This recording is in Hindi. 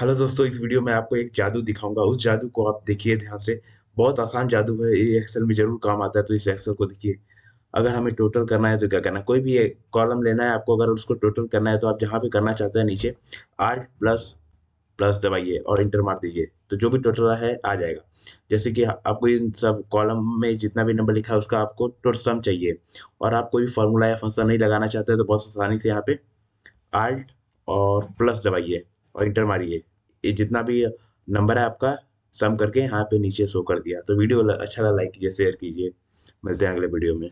हेलो दोस्तों इस वीडियो में आपको एक जादू दिखाऊंगा उस जादू को आप देखिए ध्यान से बहुत आसान जादू है ये एक्सेल में जरूर काम आता है तो इस एक्सेल को देखिए अगर हमें टोटल करना है तो क्या करना है कोई भी एक कॉलम लेना है आपको अगर उसको टोटल करना है तो आप जहाँ पे करना चाहते हैं नीचे आर्ट प्लस प्लस दबाइए और इंटर मार दीजिए तो जो भी टोटल है आ जाएगा जैसे कि आपको इन सब कॉलम में जितना भी नंबर लिखा है उसका आपको टोटल सम चाहिए और आप कोई भी फॉर्मूला या फंक्शन नहीं लगाना चाहते तो बहुत आसानी से यहाँ पे आल्ट और प्लस दबाइए और इंटर मारिए ये जितना भी नंबर है आपका सम करके यहाँ पे नीचे शो कर दिया तो वीडियो अच्छा लगा लाइक कीजिए शेयर कीजिए मिलते हैं अगले वीडियो में